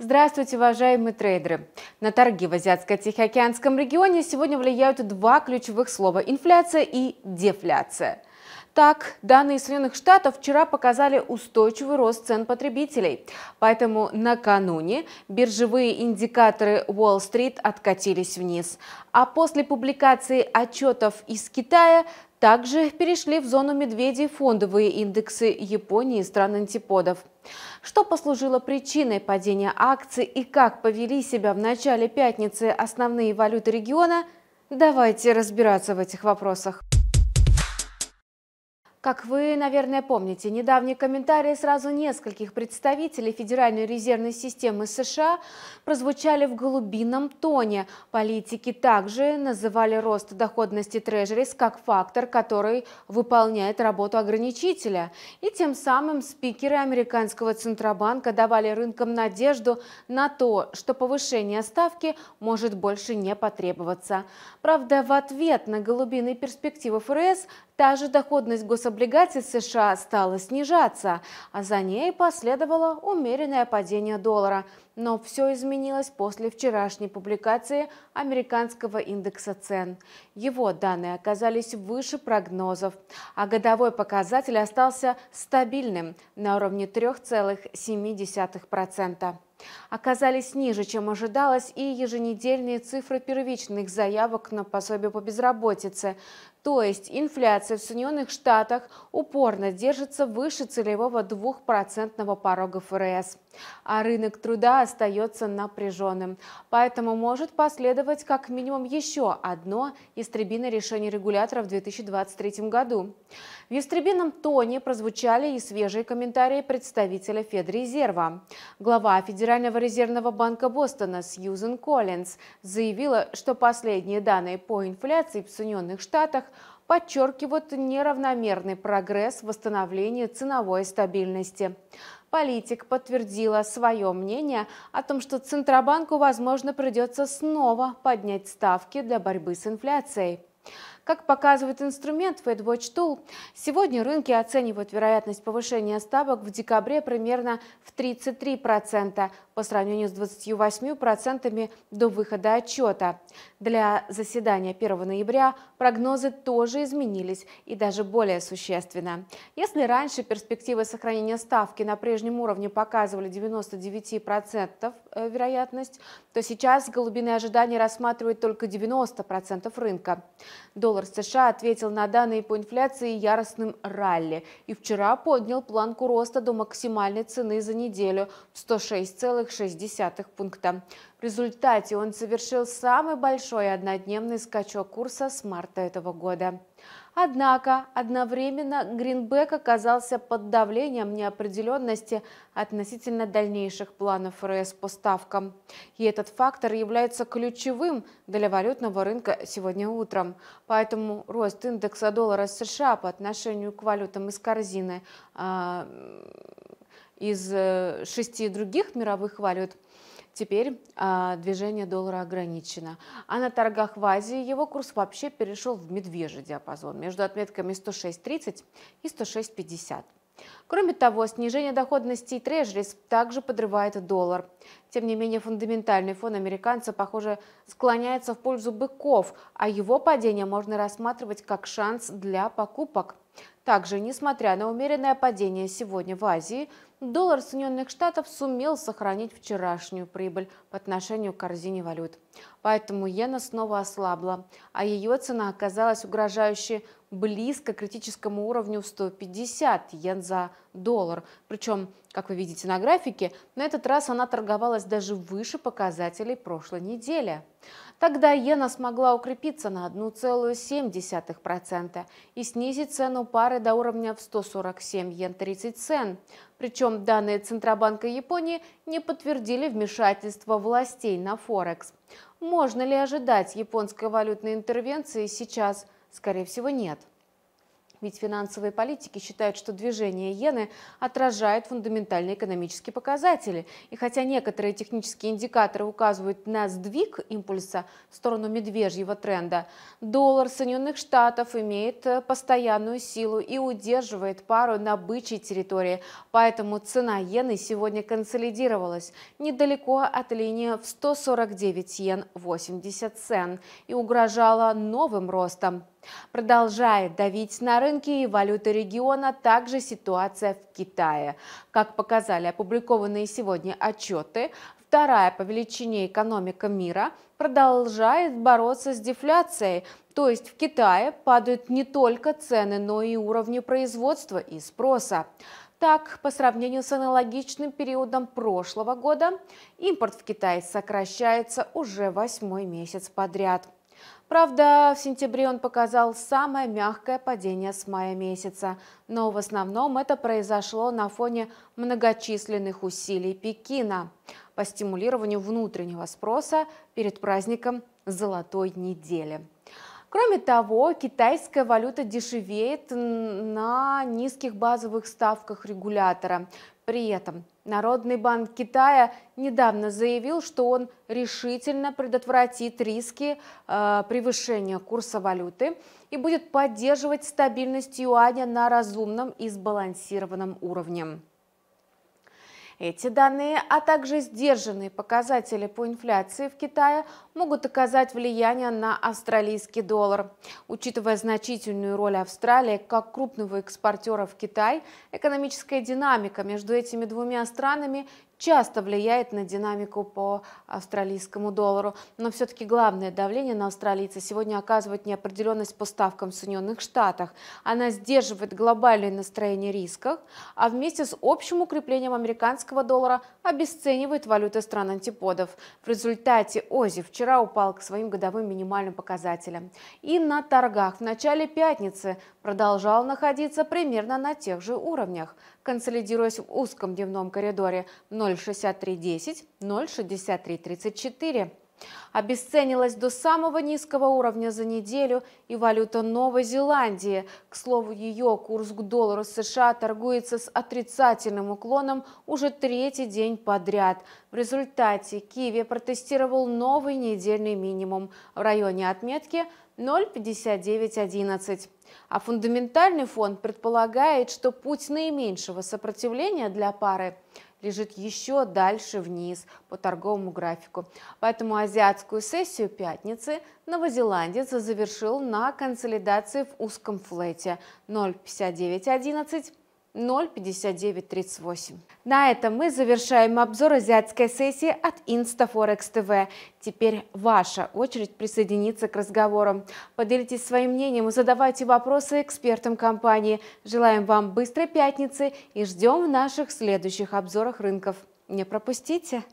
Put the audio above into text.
Здравствуйте, уважаемые трейдеры! На торги в Азиатско-Тихоокеанском регионе сегодня влияют два ключевых слова – инфляция и дефляция. Так, данные Соединенных Штатов вчера показали устойчивый рост цен потребителей. Поэтому накануне биржевые индикаторы Wall Street откатились вниз. А после публикации отчетов из Китая также перешли в зону медведей фондовые индексы Японии и стран антиподов. Что послужило причиной падения акций и как повели себя в начале пятницы основные валюты региона, давайте разбираться в этих вопросах. Как вы, наверное, помните, недавние комментарии сразу нескольких представителей Федеральной резервной системы США прозвучали в голубином тоне. Политики также называли рост доходности трежерис как фактор, который выполняет работу ограничителя. И тем самым спикеры американского Центробанка давали рынкам надежду на то, что повышение ставки может больше не потребоваться. Правда, в ответ на голубиные перспективы ФРС Та же доходность гособлигаций США стала снижаться, а за ней последовало умеренное падение доллара – но все изменилось после вчерашней публикации американского индекса цен. Его данные оказались выше прогнозов, а годовой показатель остался стабильным на уровне 3,7% оказались ниже, чем ожидалось, и еженедельные цифры первичных заявок на пособие по безработице. То есть инфляция в Соединенных Штатах упорно держится выше целевого 2% порога ФРС а рынок труда остается напряженным. Поэтому может последовать как минимум еще одно истребиное решение регулятора в 2023 году. В истребином тоне прозвучали и свежие комментарии представителя Федрезерва. Глава Федерального резервного банка Бостона Сьюзен Коллинз заявила, что последние данные по инфляции в Соединенных Штатах подчеркивают неравномерный прогресс в восстановлении ценовой стабильности. Политик подтвердила свое мнение о том, что Центробанку, возможно, придется снова поднять ставки для борьбы с инфляцией. Как показывает инструмент FedWatch Tool, сегодня рынки оценивают вероятность повышения ставок в декабре примерно в 33% по сравнению с 28% до выхода отчета. Для заседания 1 ноября прогнозы тоже изменились и даже более существенно. Если раньше перспективы сохранения ставки на прежнем уровне показывали 99% э, вероятность, то сейчас глубины ожидания рассматривают только 90% рынка. Доллар Доллар США ответил на данные по инфляции яростным ралли и вчера поднял планку роста до максимальной цены за неделю в 106,6 пункта. В результате он совершил самый большой однодневный скачок курса с марта этого года. Однако одновременно Гринбек оказался под давлением неопределенности относительно дальнейших планов ФРС по ставкам. И этот фактор является ключевым для валютного рынка сегодня утром. Поэтому рост индекса доллара США по отношению к валютам из корзины а, из э, шести других мировых валют – Теперь а, движение доллара ограничено. А на торгах в Азии его курс вообще перешел в медвежий диапазон между отметками 106.30 и 106.50. Кроме того, снижение доходности трежерис также подрывает доллар. Тем не менее, фундаментальный фон американца, похоже, склоняется в пользу быков, а его падение можно рассматривать как шанс для покупок. Также, несмотря на умеренное падение сегодня в Азии – доллар Соединенных Штатов сумел сохранить вчерашнюю прибыль по отношению к корзине валют. Поэтому иена снова ослабла, а ее цена оказалась угрожающей близко к критическому уровню в 150 йен за доллар. Причем, как вы видите на графике, на этот раз она торговалась даже выше показателей прошлой недели. Тогда иена смогла укрепиться на 1,7% и снизить цену пары до уровня в 147 йен 30 цен. Причем данные Центробанка Японии не подтвердили вмешательство властей на Форекс. Можно ли ожидать японской валютной интервенции сейчас – Скорее всего, нет. Ведь финансовые политики считают, что движение иены отражает фундаментальные экономические показатели. И хотя некоторые технические индикаторы указывают на сдвиг импульса в сторону медвежьего тренда, доллар Соединенных Штатов имеет э, постоянную силу и удерживает пару на бычьей территории. Поэтому цена иены сегодня консолидировалась недалеко от линии в 149 йен 80 цен и угрожала новым ростом. Продолжает давить на рынки и валюты региона, также ситуация в Китае. Как показали опубликованные сегодня отчеты, вторая по величине экономика мира продолжает бороться с дефляцией, то есть в Китае падают не только цены, но и уровни производства и спроса. Так, по сравнению с аналогичным периодом прошлого года, импорт в Китай сокращается уже восьмой месяц подряд – Правда, в сентябре он показал самое мягкое падение с мая месяца, но в основном это произошло на фоне многочисленных усилий Пекина по стимулированию внутреннего спроса перед праздником «Золотой недели». Кроме того, китайская валюта дешевеет на низких базовых ставках регулятора. При этом Народный банк Китая недавно заявил, что он решительно предотвратит риски э, превышения курса валюты и будет поддерживать стабильность юаня на разумном и сбалансированном уровне. Эти данные, а также сдержанные показатели по инфляции в Китае могут оказать влияние на австралийский доллар. Учитывая значительную роль Австралии как крупного экспортера в Китай, экономическая динамика между этими двумя странами часто влияет на динамику по австралийскому доллару. Но все-таки главное давление на австралийца сегодня оказывает неопределенность по ставкам в Соединенных Штатах. Она сдерживает глобальное настроение рисков, а вместе с общим укреплением американского доллара обесценивает валюты стран антиподов. В результате ОЗИ вчера упал к своим годовым минимальным показателям. И на торгах в начале пятницы продолжал находиться примерно на тех же уровнях консолидируясь в узком дневном коридоре 0,6310, 0,6334. Обесценилась до самого низкого уровня за неделю и валюта Новой Зеландии. К слову, ее курс к доллару США торгуется с отрицательным уклоном уже третий день подряд. В результате Киви протестировал новый недельный минимум в районе отметки 0,5911. А фундаментальный фонд предполагает, что путь наименьшего сопротивления для пары – лежит еще дальше вниз по торговому графику. Поэтому азиатскую сессию пятницы новозеландец завершил на консолидации в узком флете 0,5911 05938. На этом мы завершаем обзор азиатской сессии от Instaforex TV. Теперь ваша очередь присоединиться к разговору. Поделитесь своим мнением и задавайте вопросы экспертам компании. Желаем вам быстрой пятницы и ждем в наших следующих обзорах рынков. Не пропустите!